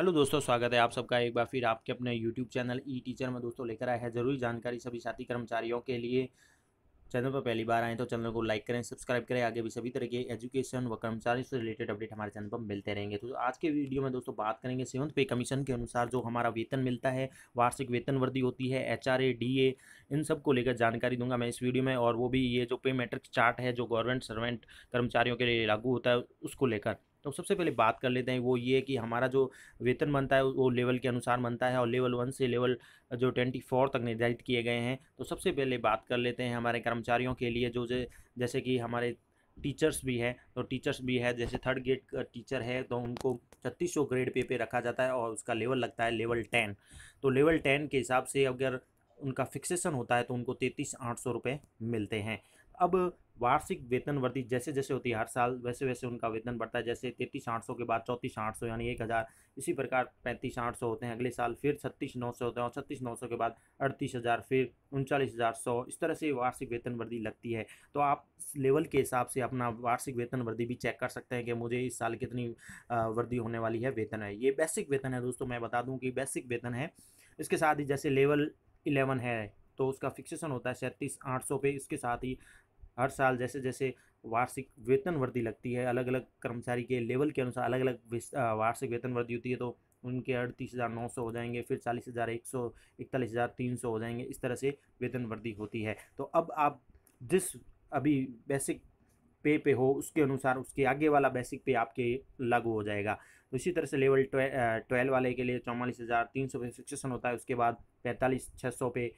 hello दोस्तों स्वागत है आप सबका एक बार फिर आपके अपने यूट्यूब चैनल ई टीचर में दोस्तों लेकर आए हैं जरूरी जानकारी सभी साथी कर्मचारियों के लिए चैनल पर पहली बार आए तो चैनल को लाइक करें सब्सक्राइब करें आगे भी सभी तरह के एजुकेशन व कर्मचारी से रिलेटेड अपडेट हमारे चैनल पर मिलते रहेंगे तो आज के वीडियो में दोस्तों बात करेंगे सेवंथ पे कमीशन के अनुसार जो हमारा वेतन मिलता है वार्षिक वेतन वृद्धि होती है एच आर इन सब को लेकर जानकारी दूंगा मैं इस वीडियो में और वो भी ये जो पे मेट्रिक चार्ट है जो गवर्नमेंट सर्वेंट कर्मचारियों के लिए लागू होता है उसको लेकर तो सबसे पहले बात कर लेते हैं वो ये कि हमारा जो वेतन बनता है वो लेवल के अनुसार बनता है और लेवल वन से लेवल जो ट्वेंटी फोर तक निर्धारित किए गए हैं तो सबसे पहले बात कर लेते हैं हमारे कर्मचारियों के लिए जो जैसे कि हमारे टीचर्स भी हैं तो टीचर्स भी है जैसे थर्ड ग्रेड का टीचर है तो उनको छत्तीस सौ ग्रेड पे पे रखा जाता है और उसका लेवल लगता है लेवल टेन तो लेवल टेन के हिसाब से अगर उनका फिक्सेशन होता है तो उनको तैंतीस आठ सौ रुपये मिलते हैं अब वार्षिक वेतन वृद्धि जैसे जैसे होती है हर साल वैसे वैसे उनका वेतन बढ़ता है जैसे तैतीस आठ सौ के बाद चौंतीस आठ सौ यानी एक हज़ार इसी प्रकार पैंतीस आठ सौ होते हैं अगले साल फिर छत्तीस नौ सौ होते हैं और छत्तीस नौ सौ के बाद अड़तीस हज़ार फिर उनचालीस हज़ार सौ इस तरह से वार्षिक वेतन वृद्धि लगती है तो आप लेवल के हिसाब से अपना वार्षिक वेतन वृद्धि भी चेक कर सकते हैं कि मुझे इस साल कितनी वृद्धि होने वाली है वेतन है ये बेसिक वेतन है दोस्तों मैं बता दूँ कि बेसिक वेतन है इसके साथ ही जैसे लेवल इलेवन है तो उसका फिक्सेशन होता है सैंतीस आठ सौ पे इसके साथ ही हर साल जैसे जैसे वार्षिक वेतन वृद्धि लगती है अलग अलग कर्मचारी के लेवल के अनुसार अलग अलग वार्षिक वेतन वृद्धि होती है तो उनके अड़तीस हज़ार नौ सौ हो जाएंगे फिर चालीस हज़ार एक सौ इकतालीस हज़ार तीन सौ हो जाएंगे इस तरह से वेतन वृद्धि होती है तो अब आप जिस अभी बेसिक पे पे हो उसके अनुसार उसके आगे वाला बेसिक पे आपके लागू हो जाएगा तो इसी तरह से लेवल ट्वेल्व वाले के लिए चौवालीस हज़ार तीन सौ पे फिक्सेशन होता है उसके बाद पैंतालीस छः सौ पे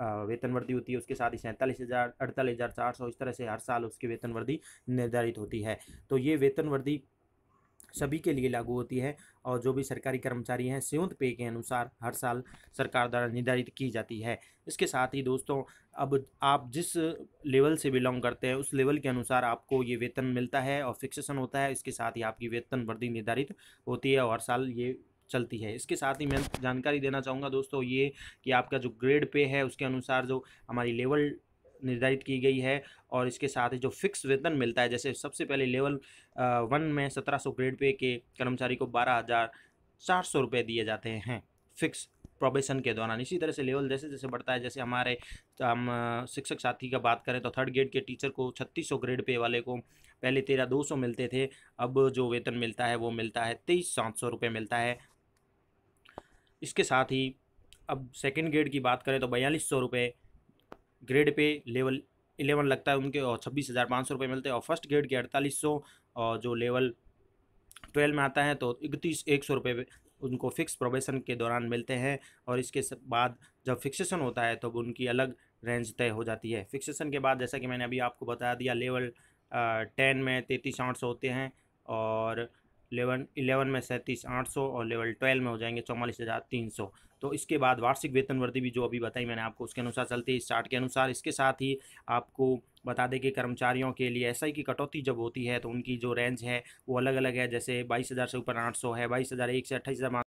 वेतन वृद्धि होती है उसके साथ ही सैंतालीस हज़ार अड़तालीस हज़ार चार सौ इस तरह से हर साल उसकी वेतन वृद्धि निर्धारित होती है तो ये वेतन वृद्धि सभी के लिए लागू होती है और जो भी सरकारी कर्मचारी हैं सेवंत पे के अनुसार हर साल सरकार द्वारा निर्धारित की जाती है इसके साथ ही दोस्तों अब आप जिस लेवल से बिलोंग करते हैं उस लेवल के अनुसार आपको ये वेतन मिलता है और फिक्सेशन होता है इसके साथ ही आपकी वेतन वृद्धि निर्धारित होती है और हर साल ये चलती है इसके साथ ही मैं जानकारी देना चाहूँगा दोस्तों ये कि आपका जो ग्रेड पे है उसके अनुसार जो हमारी लेवल निर्धारित की गई है और इसके साथ ही जो फिक्स वेतन मिलता है जैसे सबसे पहले लेवल वन में सत्रह सौ ग्रेड पे के कर्मचारी को बारह हज़ार चार सौ रुपये दिए जाते हैं फिक्स प्रोबेशन के दौरान इसी तरह से लेवल जैसे जैसे बढ़ता है जैसे हमारे हम शिक्षक साथी का बात करें तो थर्ड ग्रेड के टीचर को छत्तीस सौ ग्रेड पे वाले को पहले तेरह दो सौ मिलते थे अब जो वेतन मिलता है वो मिलता है तेईस सात सौ रुपये मिलता है इसके साथ ही अब सेकेंड ग्रेड की बात करें तो बयालीस सौ रुपये ग्रेड पे लेवल इलेवन लगता है उनके और छब्बीस हज़ार पाँच सौ रुपये मिलते हैं और फर्स्ट ग्रेड के अड़तालीस सौ और जो लेवल ट्वेल्व में आता है तो इकतीस एक सौ रुपये उनको फिक्स प्रोबेशन के दौरान मिलते हैं और इसके बाद जब फिक्सेशन होता है तब तो उनकी अलग रेंज तय हो जाती है फिक्सेशन के बाद जैसा कि मैंने अभी आपको बता दिया लेवल टेन में तैंतीस आठ सौ होते हैं और लेवन इलेवन में सैंतीस आठ सौ और लेवल ट्वेल्व में हो जाएंगे चौवालीस हज़ार तीन सौ तो इसके बाद वार्षिक वेतन वृद्धि भी जो अभी बताई मैंने आपको उसके अनुसार चलती है इस चार्ट के अनुसार इसके साथ ही आपको बता दें कि कर्मचारियों के लिए ऐसा ही की कटौती जब होती है तो उनकी जो रेंज है वो अलग अलग है जैसे बाईस हज़ार से ऊपर आठ सौ है बाईस हज़ार एक से अट्ठाईस हज़ार